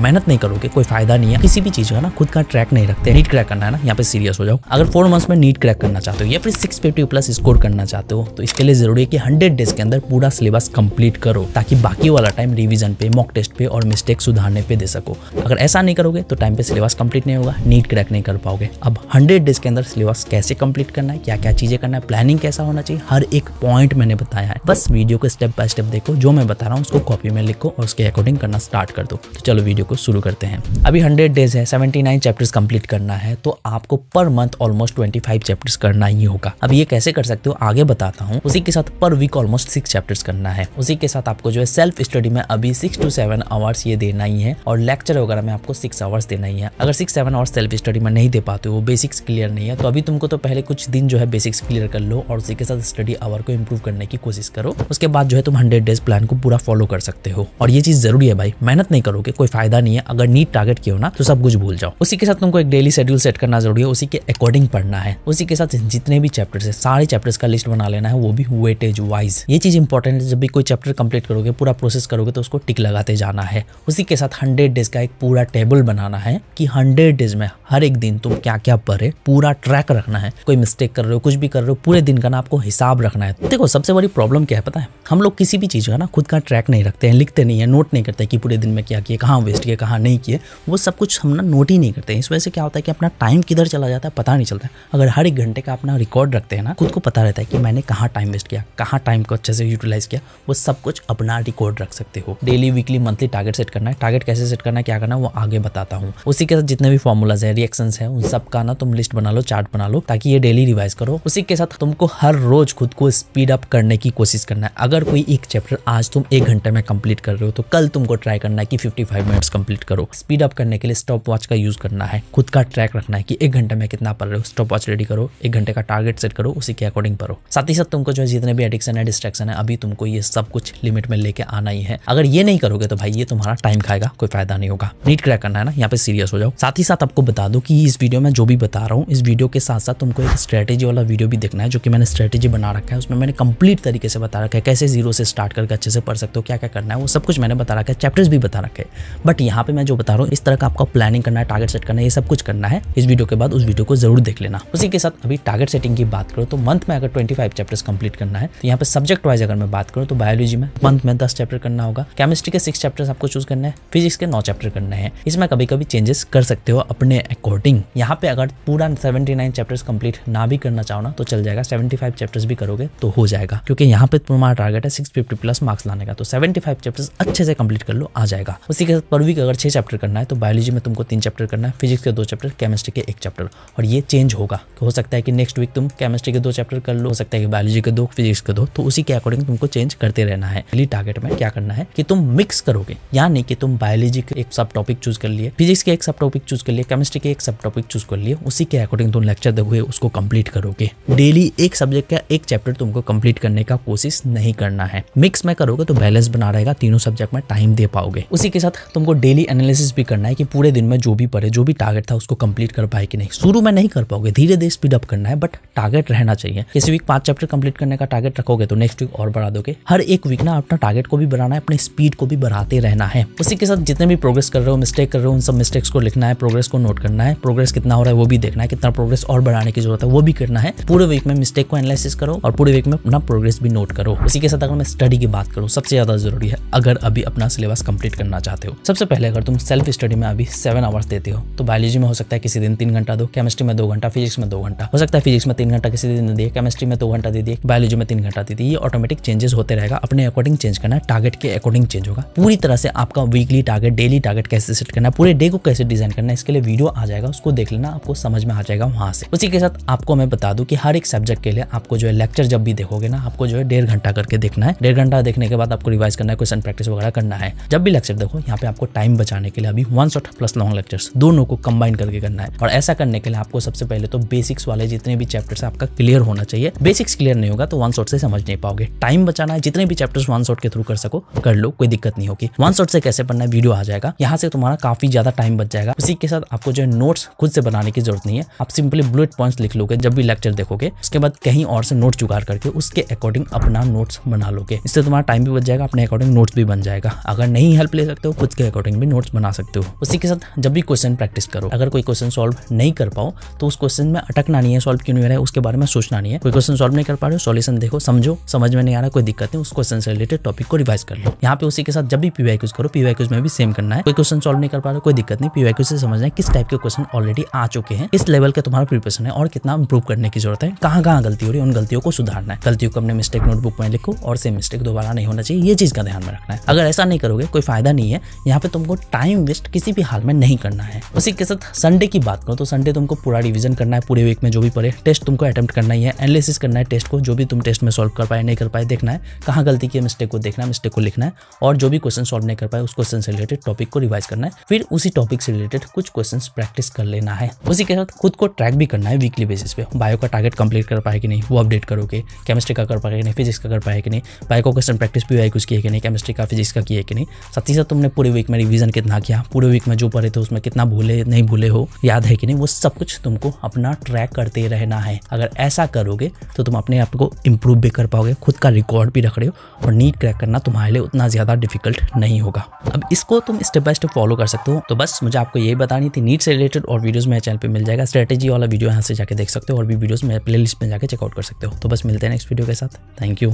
मेहनत नहीं करोगे कोई फायदा नहीं है किसी भी चीज का ना खुद का ट्रैक नहीं रखते नीट क्रैक करना है ना यहाँ पे सीरियस हो जाओ अगर फोर मंथ्स में नीट क्रैक करना चाहते हो या फिर सिक्स फिफ्टी प्लस स्कोर करना चाहते हो तो इसके लिए जरूरी है कि हंड्रेड डेज के अंदर पूरा सिलेबस कंप्लीट करो ताकि बाकी वाला टाइम रिविजन पे मॉक टेस्ट पे और मिस्टेक सुधारने पे दे सको अगर ऐसा नहीं करोगे तो टाइम पे सिलेबस कंप्लीट नहीं होगा नीट क्रैक नहीं कर पाओगे अब हंड्रेड डेज के अंदर सिलेबस कैसे कंप्लीट करना है क्या क्या चीजें करना है प्लानिंग कैसा होना चाहिए हर एक पॉइंट मैंने बताया है बस वीडियो को स्टेप बाय स्टेप देखो जो मैं बता रहा हूँ उसको कॉपी में लिखो और उसके अकॉर्डिंग करना स्टार्ट कर दो तो चलो वीडियो को शुरू करते हैं अभी हंड्रेड डेज है सेवेंटी नाइन चैप्टर्स कंप्लीट करना है तो आपको per month almost twenty five chapters करना ही होगा अब ये कैसे कर सकते हो आगे बताता हूँ उसी के साथ पर वीक ऑलमोस्ट सिक्स चैप्टर्स करना है उसी के साथ आपको जो है सेल्फ स्टडी में अभी सिक्स टू सेवन आवर्स ये देना ही है और लेक्चर वगैरह में आपको सिक्स आवर्स देना ही है अगर six seven hours self study में नहीं दे पाते हो बेसिक्स क्लियर नहीं है तो अभी तुमको तो पहले कुछ दिन जो है बेसिक्स क्लियर कर लो और उसी के साथ स्टडी आवर को इम्प्रूव करने की कोशिश करो उसके बाद जो है तुम हंड्रेड डेज प्लान को पूरा फॉलो कर सकते हो और ये चीज जरूरी है भाई मेहनत नहीं करोगे कोई फायदा ज़्यादा नहीं है अगर नीट टारगेट की होना तो सब कुछ भूल जाओ उसी के साथ तुमको एक डेली शेड्यूल सेट करना जरूरी है उसी के अकॉर्डिंग पढ़ना है उसी के साथ जितने भी चैप्टर है सारे चैप्टर्स का लिस्ट बना लेना है वो भी वेटेज वाइज ये चीज़ इंपॉर्टेंट है जब भी कोई चैप्टर कंप्लीट करोगे पूरा प्रोसेस करोगे तो उसको टिक लगाते जाना है उसी के साथ हंड्रेड डेज का एक पूरा टेबल बनाना है कि हंड्रेड डेज में हर एक दिन तुम क्या क्या पढ़े पूरा ट्रैक रखना है कोई मिस्टेक कर रहे हो कुछ भी कर रहे हो पूरे दिन का ना आपको हिसाब रखना है देखो सबसे बड़ी प्रॉब्लम क्या है पता है हम लोग किसी भी चीज़ का ना खुद का ट्रैक नहीं रखते हैं लिखते नहीं है नोट नहीं करते कि पूरे दिन में क्या किया कहाँ वेस्ट किए कहाँ नहीं किए वो सब कुछ हम ना नोट ही नहीं करते इस वजह से क्या होता है कि अपना टाइम किधर चला जाता है पता नहीं चलता अगर हर एक घंटे का अपना रिकॉर्ड रखते हैं ना खुद को पता रहता है कि मैंने कहाँ टाइम वेस्ट किया कहाँ टाइम को अच्छे से यूटिलाइज किया वो सब कुछ अपना रिकॉर्ड रख सकते हो daily weekly monthly target set करना है टारगेट कैसे सेट करना है क्या करना है वो आगे बताता हूँ उसी के साथ जितने भी फॉर्मूलाज है रिएक्शन है उन सब का ना तुम लिस्ट बना लो चार्ट बना लो ताकि ये डेली रिवाइज करो उसी के साथ तुमको हर रोज खुद को स्पीड अप करने की कोशिश करना है अगर कोई एक चैप्टर आज तुम एक घंटे में कंप्लीट कर रहे हो तो कल तुमको ट्राई करना है कि 55 मिनट्स कंप्लीट करो स्पीड अप करने के लिए स्टॉप वॉच का यूज करना है खुद का ट्रैक रखना है कि एक घंटे में कितना पढ़ रहे हो स्टॉप वॉच रेडी करो एक घंटे का टारगेट सेट करो उसी के अकॉर्डिंग पढ़ो साथ ही साथ तुमको जो है जितने भी एडिक्शन है डिस्ट्रेक्शन है अभी तुमको ये सब कुछ लिमिट में लेके आना ही है अगर ये नहीं करोगे तो भाई ये तुम्हारा टाइम खाएगा कोई फायदा नहीं होगा नीट क्रैक करना है ना यहाँ पे सीरियस हो जाओ साथ ही साथ आपको बता दो कि इस वीडियो में जो भी बता रहा हूँ इस वीडियो के साथ साथ तुमको एक स्ट्रेटेजी वाला वीडियो भी देखना है जो कि मैंने स्ट्रेटेजी बना रखा है उसमें मैंने कंप्लीट तरीके से बता रखा है कैसे जीरो से स्टार्ट करके अच्छे से पढ़ सकते हो क्या क्या करना है वो सब कुछ मैंने बता रखा है चैप्टर्स भी बता रखे बट यहाँ पे मैं जो बता रहा हूँ इस तरह का आपका प्लानिंग करना है टारगेट सेट करना है ये सब कुछ करना है इस वीडियो के बाद उस वीडियो को जरूर देख लेना उसी के साथ अभी टारगेट सेटिंग की बात करो तो मंथ में अगर ट्वेंटी फाइव चैप्टर्स कंप्लीट करना है तो यहाँ पे सब्जेक्ट वाइज अगर मैं बात करूँ तो बायोलॉजी में मंथ में दस चैप्टर करना होगा केमिस्ट्री के सिक्स चैप्टर्स आपको चूज करना है फिजिक्स के नौ चैप्टर करने हैं इसमें कभी कभी चेंजेस कर सकते हो अपने अकॉर्डिंग यहाँ पे अगर पूरा सेवेंटी नाइन चैप्टर्स कंप्लीट ना भी करना चाहो ना तो चल जाएगा सेवेंटी फाइव चैप्टर्स भी करोगे तो हो जाएगा क्योंकि यहाँ पे तुम्हारा टारगेट है सिक्स फिफ्टी प्लस मार्क्स लाने का तो सेवेंटी फाइव चैप्टर्स अच्छे से कंप्लीट कर लो आ जाएगा उसी के साथ परवी बायोलॉजी का अगर छः चैप्टर करना है तो बायोलॉजी में तुमको तीन चैप्टर करना है फिजिक्स के दो चैप्टर केमिस्ट्री के एक चैप्टर और ये चेंज होगा हो सकता है कि नेक्स्ट वीक तुम केमिस्ट्री के दो चैप्टर कर लो हो सकता है कि बायोलॉजी के दो फिजिक्स के दो तो उसी के अकॉर्डिंग तुमको चेंज करते रहना है अगली टारगेट में क्या करना है कि तुम मिक्स करोगे यानी कि तुम बायोलॉजी के एक सब टॉपिक चूज कर लिए फिजिक्स के एक सब टॉपिक चूज कर लिए केमिस्ट्री के एक सब टॉपिक चूज कर लिए उसी के अकॉर्डिंग तुम लेक्चर दोगे उसको कंप्लीट करोगे डेली एक सब्जेक्ट का एक चैप्टर तुमको कंप्लीट करने का कोशिश नहीं करना है मिक्स में करोगे तो बैलेंस बना रहेगा तीनों सब्जेक्ट में टाइम दे पाओगे उसी के साथ तुमको डेली डेली एनालिसिस भी करना है कि पूरे दिन में जो भी पढ़े जो भी टारगेट था उसको कंप्लीट कर पाए कि नहीं शुरू में नहीं कर पाओगे धीरे धीरे अप करना है बट टारगेट रहना चाहिए किसी वीक पांच चैप्टर कंप्लीट करने का टारगेट रखोगे तो नेक्स्ट वीक और बढ़ा दोगे हर एक वीक ना अपना टारगेट को भी बढ़ाना है अपने स्पीड को भी बढ़ाते रहना है उसी के साथ जितने भी प्रोग्रेस कर रहे हो मिस्टेक कर रहे हो उन सब मिस्टेक्स को लिखना है प्रोग्रेस को नोट करना है प्रोग्रेस कितना हो रहा है वो भी देखना है कितना प्रोग्रेस और बढ़ाने की जरूरत है वो भी करना है पूरे वीक में मिस्टेक को एनालिसिस करो और पूरे वीक में अपना प्रोग्रेस भी नोट करो उसी के साथ अगर मैं स्टडी की बात करूँ सबसे ज्यादा जरूरी है अगर अभी अपना सिलेबस कंप्लीट करना चाहते हो सबसे पहले अगर तुम सेल्फ स्टडी में अभी सेवन आवर्स देते हो तो बायोलॉजी में हो सकता है किसी दिन तीन घंटा दो केमिस्ट्री में दो घंटा फिजिक्स में दो घंटा हो सकता है फिजिक्स में तीन घंटा किसी दिन दिए केमिस्ट्री में दो घंटा दे दिए बायोलॉजी में तीन घंटा दे दिए ऑटोमेटिक चेंजेस होते रहेगा अपने अकॉर्डिंग चेंज करना टारगेट के अकॉर्डिंग चेंज होगा पूरी तरह से आपका वीकली टारगेट डेली टारगेट कैसे सेट करना पूरे डे को कैसे डिजाइन करना है इसके लिए वीडियो आ जाएगा उसको देख लेना आपको समझ में आ जाएगा वहां से उसी के साथ आपको मैं बता दू की हर एक सब्जेक्ट के लिए आपको जो है लेक्चर जब भी देखोगे ना आपको जो है डेढ़ घंटा करके देखना है डेढ़ घंटा देखने के बाद आपको रिवाइज करना है क्वेश्चन प्रैक्टिस वगैरह करना है जब भी लेक्चर देखो यहाँ पे आपको टाइम बचाने के लिए अभी one shot plus long lectures दोनों को कंबाइन करके करना है और ऐसा करने के लिए आपको सबसे पहले तो बेसिक्स वाले जितने भी चैप्टर्स आपका क्लियर होना चाहिए बेसिक्स क्लियर नहीं होगा तो वन शॉट से समझ नहीं पाओगे टाइम बचाना है जितने भी चैप्टर्स वन शॉट के थ्रू कर सको कर लो कोई दिक्कत नहीं होगी वन शॉट से कैसे पढ़ना है वीडियो आ जाएगा यहाँ से तुम्हारा काफी ज्यादा टाइम बच जाएगा उसी के साथ आपको जो है नोट्स खुद से बनाने की जरूरत नहीं है आप सिंपली बुलेट पॉइंट्स लिख लोगे जब भी लेक्चर देखोगे उसके बाद कहीं और से नोट जुगाड़ करके उसके अकॉर्डिंग अपना नोट्स बना लोगे इससे तुम्हारा टाइम भी बच जाएगा अपने अकॉर्डिंग नोट्स भी बन जाएगा अगर नहीं हेल्प ले सकते हो खुद के अकॉर्डिंग अकॉर्डिंग भी नोट्स बना सकते हो उसी के साथ जब भी क्वेश्चन प्रैक्टिस करो अगर कोई क्वेश्चन सॉल्व नहीं कर पाओ तो उस क्वेश्चन में अटकना नहीं है सॉल्व क्यों नहीं है उसके बारे में सोचना नहीं है कोई क्वेश्चन सॉल्व नहीं कर पा रहे हो सोल्यूशन देखो समझो समझ में नहीं आ रहा कोई दिक्कत नहीं उस क्वेश्चन से रिलेटेड टॉपिक को रिवाइज कर लो यहाँ पे उसी के साथ जब भी पीवाई क्यूज करो पीवाई क्यूज में भी सेम करना है कोई क्वेश्चन सॉल्व नहीं कर पा रहे कोई दिक्कत नहीं पीवाई क्यूज से समझना है किस टाइप के क्वेश्चन ऑलरेडी आ चुके हैं किस लेवल का तुम्हारा प्रिपरेशन है और कितना इंप्रूव करने की जरूरत है कहाँ कहाँ गलती हो रही है उन गलतियों को सुधारना है गलतियों को अपने मिस्टेक नोटबुक में लिखो और सेम मिस्टेक दोबारा नहीं होना चाहिए ये चीज का ध्यान में रखना है अगर ऐसा नहीं करोगे कोई फायदा नहीं है यहाँ पे तुमको टाइम वेस्ट किसी भी हाल में नहीं करना है उसी के साथ संडे की बात करो तो संडे तुमको पूरा रिविजन करना है पूरे वीक में जो भी पड़े टेस्ट तुमको अटेम्प्ट करना ही है एनालिसिस करना है टेस्ट को जो भी तुम टेस्ट में सॉल्व कर पाए नहीं कर पाए देखना है कहाँ गलती की मिस्टेक को देखना है मिस्टेक को लिखना है और जो भी क्वेश्चन सॉल्व नहीं कर पाए उस क्वेश्चन से रिलेटेड टॉपिक को रिवाइज करना है फिर उसी टॉपिक से रिलेटेड कुछ क्वेश्चन प्रैक्टिस कर लेना है उसी के साथ खुद को ट्रैक भी करना है वीकली बेसिस पे बायो का टारगेट कंप्लीट कर पाए कि नहीं वो अपडेट करोगे केमिस्ट्री का कर पाए कि नहीं फिजिक्स का कर पाए कि नहीं बायो का क्वेश्चन प्रैक्टिस भी हुआ है कुछ किया कि नहीं केमिस्ट्री का फिजिक्स का किया कि नहीं साथ ही साथ तुमने पूरे वीक में रिवीजन कितना किया पूरे वीक में जो पढ़े थे उसमें कितना भूले नहीं भूले हो याद है कि नहीं वो सब कुछ तुमको अपना ट्रैक करते रहना है अगर ऐसा करोगे तो तुम अपने आप को इम्प्रूव भी कर पाओगे खुद का रिकॉर्ड भी रख रहे हो और नीट क्रैक करना तुम्हारे लिए उतना ज़्यादा डिफिकल्ट नहीं होगा अब इसको तुम स्टेप बाय स्टेप फॉलो कर सकते हो तो बस मुझे आपको यही बतानी थी नीट से रिलेटेड और वीडियोज़ मेरे चैनल पर मिल जाएगा स्ट्रेटेजी वाला वीडियो यहाँ से जाकर देख सकते हो और भी वीडियोस मेरे लिस्ट में जाकर चेकआउट कर सकते हो तो बस मिलते हैं नेक्स्ट वीडियो के साथ थैंक यू